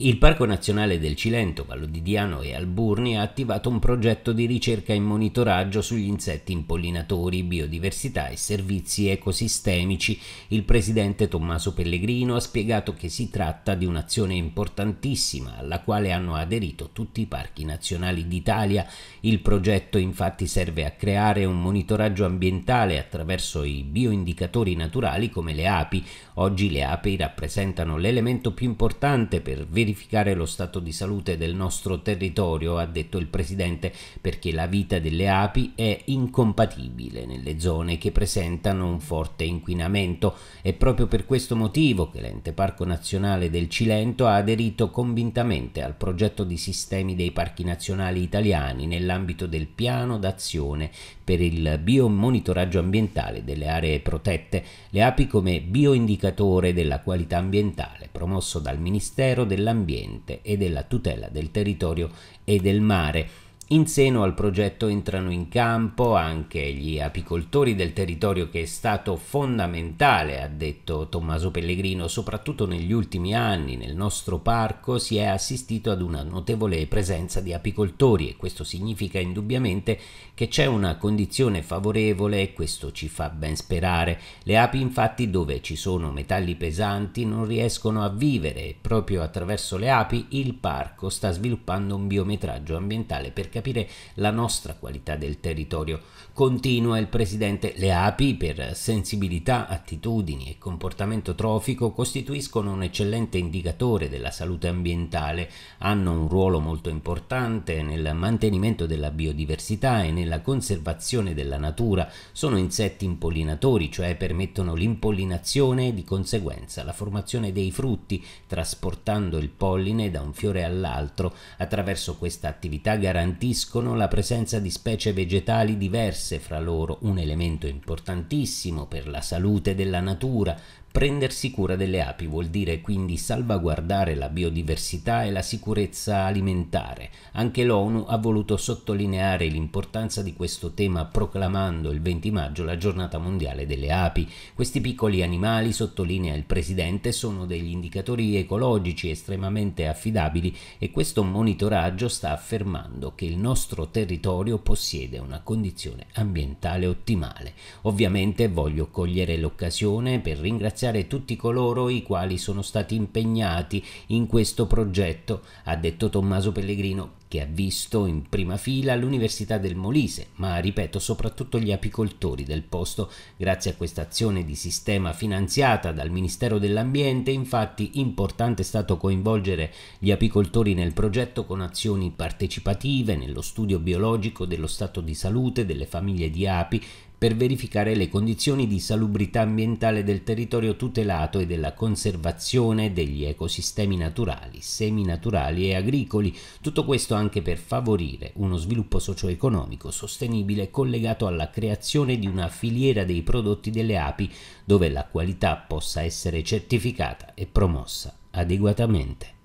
Il Parco Nazionale del Cilento, Vallo di Diano e Alburni ha attivato un progetto di ricerca e monitoraggio sugli insetti impollinatori, biodiversità e servizi ecosistemici. Il presidente Tommaso Pellegrino ha spiegato che si tratta di un'azione importantissima alla quale hanno aderito tutti i parchi nazionali d'Italia. Il progetto infatti serve a creare un monitoraggio ambientale attraverso i bioindicatori naturali come le api. Oggi le api rappresentano l'elemento più importante per verificare verificare lo stato di salute del nostro territorio, ha detto il Presidente, perché la vita delle api è incompatibile nelle zone che presentano un forte inquinamento. È proprio per questo motivo che l'ente Parco Nazionale del Cilento ha aderito convintamente al progetto di sistemi dei parchi nazionali italiani nell'ambito del piano d'azione per il biomonitoraggio ambientale delle aree protette, le api come bioindicatore della qualità ambientale promosso dal Ministero dell'Ambiente dell'ambiente e della tutela del territorio e del mare. In seno al progetto entrano in campo anche gli apicoltori del territorio che è stato fondamentale, ha detto Tommaso Pellegrino, soprattutto negli ultimi anni nel nostro parco si è assistito ad una notevole presenza di apicoltori e questo significa indubbiamente che c'è una condizione favorevole e questo ci fa ben sperare. Le api infatti dove ci sono metalli pesanti non riescono a vivere e proprio attraverso le api il parco sta sviluppando un biometraggio ambientale per capire la nostra qualità del territorio. Continua il Presidente, le api per sensibilità, attitudini e comportamento trofico costituiscono un eccellente indicatore della salute ambientale, hanno un ruolo molto importante nel mantenimento della biodiversità e nella conservazione della natura, sono insetti impollinatori, cioè permettono l'impollinazione e di conseguenza la formazione dei frutti, trasportando il polline da un fiore all'altro. Attraverso questa attività garantita garantiscono la presenza di specie vegetali diverse fra loro, un elemento importantissimo per la salute della natura, Prendersi cura delle api vuol dire quindi salvaguardare la biodiversità e la sicurezza alimentare. Anche l'ONU ha voluto sottolineare l'importanza di questo tema proclamando il 20 maggio la giornata mondiale delle api. Questi piccoli animali, sottolinea il Presidente, sono degli indicatori ecologici estremamente affidabili e questo monitoraggio sta affermando che il nostro territorio possiede una condizione ambientale ottimale. Ovviamente voglio cogliere l'occasione per ringraziare ringraziare tutti coloro i quali sono stati impegnati in questo progetto, ha detto Tommaso Pellegrino, che ha visto in prima fila l'Università del Molise, ma ripeto soprattutto gli apicoltori del posto. Grazie a questa azione di sistema finanziata dal Ministero dell'Ambiente, infatti importante è stato coinvolgere gli apicoltori nel progetto con azioni partecipative nello studio biologico dello stato di salute delle famiglie di api, per verificare le condizioni di salubrità ambientale del territorio tutelato e della conservazione degli ecosistemi naturali, seminaturali e agricoli, tutto questo anche per favorire uno sviluppo socio-economico sostenibile collegato alla creazione di una filiera dei prodotti delle api dove la qualità possa essere certificata e promossa adeguatamente.